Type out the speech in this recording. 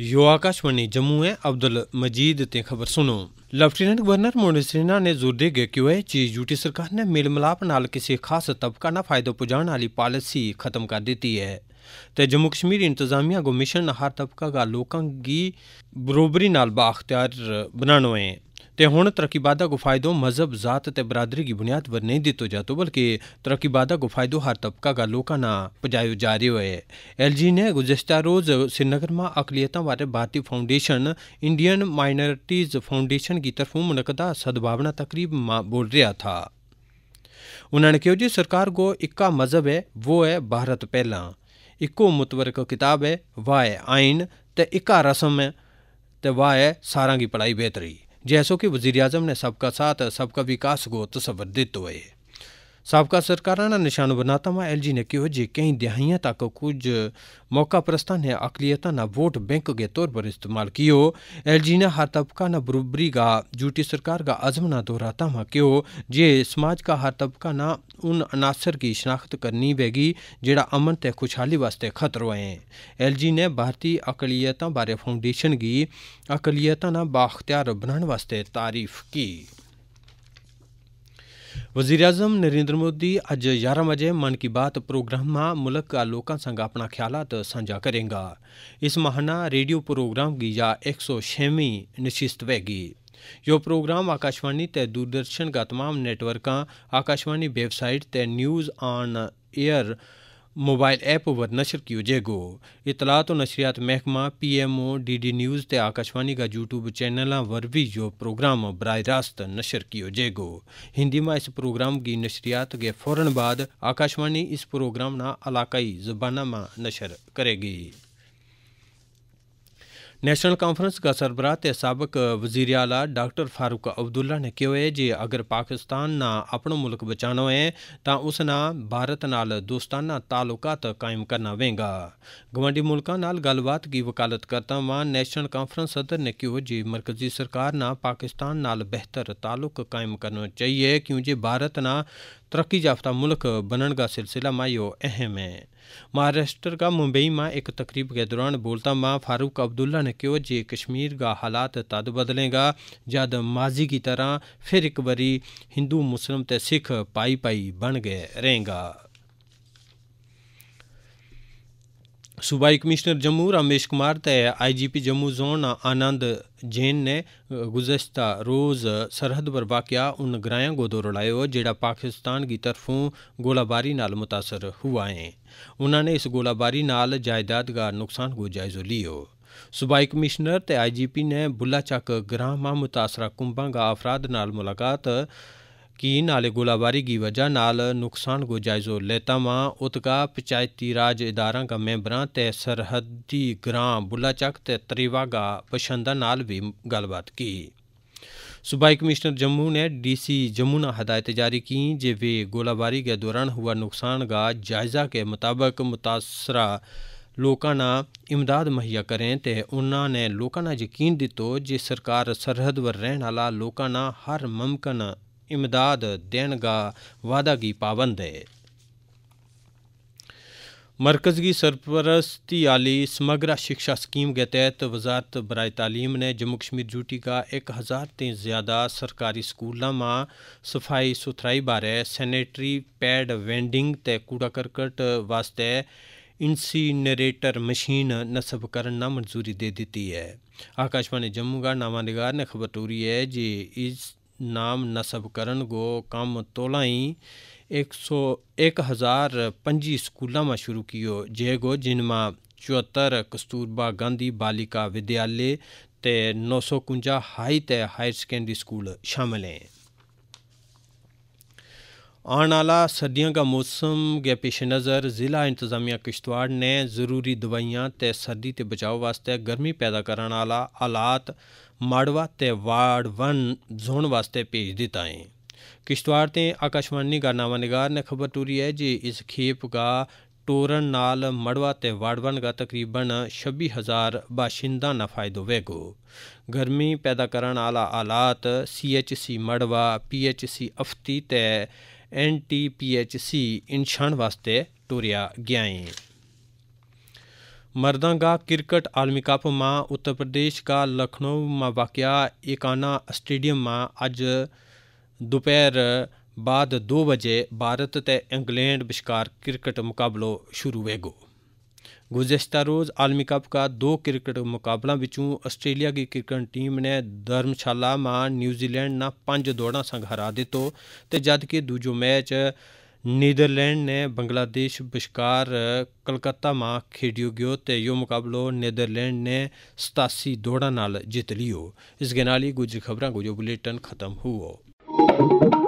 यो आकाशवाणी जम्मू है अब्दुल मजीद ते खबर सुनो ਲੈਫਟੀਨੈਂਟ ਗਵਰਨਰ ਮੋਨਿਸ ਸਿਨਹਾ ਨੇ ਜ਼ੋਰ ਦੇ ਕੇ ਕਿਹਾ ਕਿ ਯੂਟੀ ਸਰਕਾਰ ਨੇ ਮੇਲ ਮਲਾਪ ਨਾਲ ਕਿਸੇ ਖਾਸ ਤਬਕਾ ਨੂੰ ਫਾਇਦਾ ਪਹੁੰਚਾਉਣ ਵਾਲੀ ਪਾਲਿਸੀ ਖਤਮ ਕਰ ਦਿੱਤੀ ਹੈ ਤੇ ਜੰਮੂ ਕਸ਼ਮੀਰ ਇੰਤਜ਼ਾਮੀਆ ਕੋ ਮਿਸ਼ਨ ਹਰ ਤਬਕਾ ਦਾ ਲੋਕਾਂ ਦੀ ਬਰੋਬਰੀ ਨਾਲ ਬਾਖਤਿਆਰ ਬਣਾਉਣਾ ਹੈ તે ਹੁਣ ਤਰક્કੀબાદા ਕੋ ਫਾਇਦੋ ਮਜ਼ਹਬ ਜ਼ਾਤ ਤੇ ਬਰਾਦਰੀ ਦੀ ਬੁਨਿਆਦ ਪਰ ਨਹੀਂ ਦਿੱਤੋ ਜਾਤੋ ਬਲਕਿ बाधा को फायदो हर तबका का लोका ना पजायो जा रहा है एल जी ने गुजशत रोज श्रीनगर में अकलियतों बारे भारतीय फाउंडेशन इंडियन माइनॉरिटीज फाउंडेशन की तरफों मुनदा सद्भावना तकरीब में बोल रहा था उन्होंने कहो जी सरकार को इक्का मजहब है वो है भारत पहला इको मुतवरक किताब है वाह है आइन तो इक्का रस्म है तो वाह है सारा की पढ़ाई बेहतरी जैसो कि वजीर अजम ने सबका साथ सबका विकास को तस्वर देते हुए ਸਾਬਕਾ ਸਰਕਾਰਾਂ ਦਾ ਨਿਸ਼ਾਨਾ ਬਣਾਤਾ ਮਾ ਐਲਜੀ ਨੇ ਕਿਹਾ ਜੇ ਕਈ ਦਿਹਾਈਆਂ ਤੱਕ ਕੁਝ ਮੌਕਾ ਪ੍ਰਸਤਾਂ ਨੇ ਅਕਲੀਅਤਾਂ ਨਾ ਵੋਟ बैंक के तौर पर इस्तेमाल कियो एलजी ने हर तबका न बरूबरी का जूटी सरकार का अजम ना दोहराता हुआ क्यो जे समाज का हर तबका ना उन अनासर की शनाख्त करनी पैगी जड़ा अमन ते खुशहाली वास्ते खतरो है एलजी ने भारतीय अकलीयतों बारे फाउंडेशन की अकलीयतों ना बाख्तियार बनाने वास्ते तारीफ की વઝીર આઝમ નરેન્દ્ર મોદી ਅੱਜ 11 ਵਜੇ ਮਨ ਕੀ ਬਾਤ ਪ੍ਰੋਗਰਾਮਾਂ ਮੁਲਕ ਦੇ ਲੋਕਾਂ ਸੰਗ ਆਪਣਾ ਖਿਆਲਤ ਸਾਂਝਾ ਕਰੇਗਾ ਇਸ ਮਹਾਨਾ ਰੇਡੀਓ ਪ੍ਰੋਗਰਾਮ ਦੀ ਜਾਂ 106ਵੀਂ ਨਿਸ਼ਚਿਤ ਹੋਵੇਗੀ यो प्रोग्राम आकाशवाणी ते दूरदर्शन का तमाम नेटवर्क आकाशवाणी वेबसाइट ते news on air mobile app पर नशर कियो जेगो इतलात तो और नशरियात महकमा P M O D D news ते आकाशवाणी का यूट्यूब चैनल पर भी यो प्रोग्राम बरह रास्त नशर कियो जेगो हिंदी में इस प्रोग्राम की नशरियात के फौरन बाद आकाशवाणी इस प्रोग्राम ना इलाकाई जुबाना में नशर करेगी नेशनल कॉन्फ्रेंस का सरबराह ते सबक वजीर आला डॉक्टर फारूक अब्दुल्ला ने कहो है जे अगर पाकिस्तान ना अपनो मुल्क बचाना है तो उस उसना भारत नाल दोस्ताना तालुकात कायम करना वेगा गवांडी मुल्कों नाल गलबात की वकालत करता वहां नेशनल कॉन्फ्रेंस सदर ने कहो जे मरकजी सरकार ना पाकिस्तान नाल बेहतर ताल्लुक कायम करना चाहिए क्योंकि भारत ना तरक्की याफ्ता मुल्क बनने का सिलसिला मायो अहम है महाराष्ट्र का मुंबई મુંબઈમાં एक तकरीब के दौरान बोलता मां फारूक अब्दुल्ला ने कहो जे कश्मीर का हालात तद बदलेगा जद माजी की तरह फिर एक बारी हिंदू मुस्लिम ते सिख पाई पाई बन गए रहेगा सूबाई कमिश्नर जम्मू रमेश कुमार ते आईजीपी जम्मू जोन आनंद जैन ने गुजशत रोज़ सरहद पर वाकया उन ग्रायां गोदो रलायो जेड़ा पाकिस्तान की तरफों गोलाबारी नाल मुतासर हुआ है उन्होंने इस गोलाबारी नाल जायदाद का नुकसान को जायजो लियो सूबाई कमिश्नर ते आईजीपी ने बुल्ला चक ग्रां मां मुतासरा कुंभा का अफराद नाल मुलाकात ਕੀਨ ਵਾਲੇ गोलाबारी की वजह नाल नुकसान को जायजो लेता मां उतका पंचायती राज इदारा का मैंबरां ते सरहदी ग्रां बुलाचक ते त्रिवागा पछंदा नाल भी गलबात की सूबाई कमिश्नर जम्मू ने डीसी जम्मू ने हदायतें जारी की जे वे गोलाबारी के दौरान हुआ नुकसान का जायजा के मुताबिक मुतासरा ਲੋਕਾਂ ਨਾਲ ਇਮਦਾਦ ਮੁਹੱਈਆ ਕਰੇ ਤੇ ਉਹਨਾਂ ਨੇ ਲੋਕਾਂ ਨਾਲ ਯਕੀਨ ਦਿੱਤੋ ਜੇ ਸਰਕਾਰ ਸਰਹੱਦ ਵਰ ਰਹਿਣ ਵਾਲਾ ਲੋਕਾਂ ਨਾਲ ਹਰ ਮਮਕਨ इमदाद देने का वादा की पाबंद है मरकज़ की सरपरस्ती आली समग्रा शिक्षा स्कीम के तहत वजारत बरए तालीम ने जम्मू कश्मीर ड्यूटी का एक हज़ार ते ज़्यादा सरकारी स्कूलों में सफाई सुथराई बारे सैनिटरी पैड वेंडिंग ते कूड़ा करकट वास्ते इंसीनरेटर मशीन नस्ब करना मंजूरी दे दी है आकाशवाणी जम्मू का नामा निगार ने खबर तोरी है जी इस ਨਾਮ ਨਸਬ ਕਰਨ ਕੋ ਕੰਮ ਤੋਲਾਈ 101025 ਸਕੂਲਾਂ ਮਾ ਸ਼ੁਰੂ ਕੀਓ ਜੇ ਗੋ ਜਿਨਮਾ 74 ਕਸਤੂਰਬਾ ਗਾਂਧੀ ਬਾਲਿਕਾ ਵਿਦਿਆਲੇ ਤੇ 959 ਹਾਈ ਤੇ ਹਾਈ ਸਕੈਂਡਰੀ ਸਕੂਲ ਸ਼ਾਮਲ ਹੈ आने वाला सर्दियों का मौसम के पेश नज़र ज़िला इंतजामिया किश्तवाड़ ने जरूरी दवाइयां ते सर्दी ते बचाव वास्ते गर्मी पैदा करने आला हालात माड़वा ते वार्ड वन जोन वास्ते भेज दिता है किश्तवाड़ ते आकाशवाणी का नामानिगार ने खबर टूरी है कि इस खेप का टोरन नाल मड़वा ते वाड़वन का तकरीबन छब्बी हज़ार बाशिंदा ना फायदो वेगो गर्मी पैदा करने आला हालात C H C Marwah P H C अफ्ती ते ਐਨਟੀਪੀਐਚਸੀ ਇਨਸ਼ਣ ਵਾਸਤੇ ਟੁਰਿਆ ਗਿਆ ਹੈ मर्दां का क्रिकेट आलमी कप में उत्तर प्रदेश का लखनऊ में वाक़ एकाना स्टेडियम में अज दोपहर बाद दो बजे भारत ते इंग्लैंड बशकार क्रिकेट मुकाबलो शुरू होगो ਗੁਜ਼ਸ਼ਤਾ ਰੋਜ਼ ਆਲਮੀ ਕੱਪ ਦਾ ਦੋ ਕ੍ਰਿਕਟ ਮੁਕਾਬਲਾ ਵਿੱਚੋਂ ਆਸਟ੍ਰੇਲੀਆ ਦੀ ਕ੍ਰਿਕਟ ਟੀਮ ਨੇ ਧਰਮਸ਼ਾਲਾ ਮਾਂ ਨਿਊਜ਼ੀਲੈਂਡ ਨਾਲ ਪੰਜ ਦੌੜਾਂ ਸੰਗ ਹਰਾ ਦਿੱਤੋ ਤੇ ਜਦਕਿ ਦੂਜੋ ਮੈਚ ਨੀਦਰਲੈਂਡ ਨੇ ਬੰਗਲਾਦੇਸ਼ ਵਿਚਕਾਰ ਕਲਕੱਤਾ ਮਾਂ ਖੇਡਿਓ ਗਿਓ ਤੇ ਇਹ ਮੁਕਾਬਲਾ ਨੀਦਰਲੈਂਡ ਨੇ 87 ਦੌੜਾਂ ਨਾਲ ਜਿੱਤ ਲਿਓ ਇਸ ਗਨਾਲੀ ਗੁਜ ਖਬਰਾਂ ਗੁਜ ਬੁਲੇਟਨ ਖਤਮ ਹੋਓ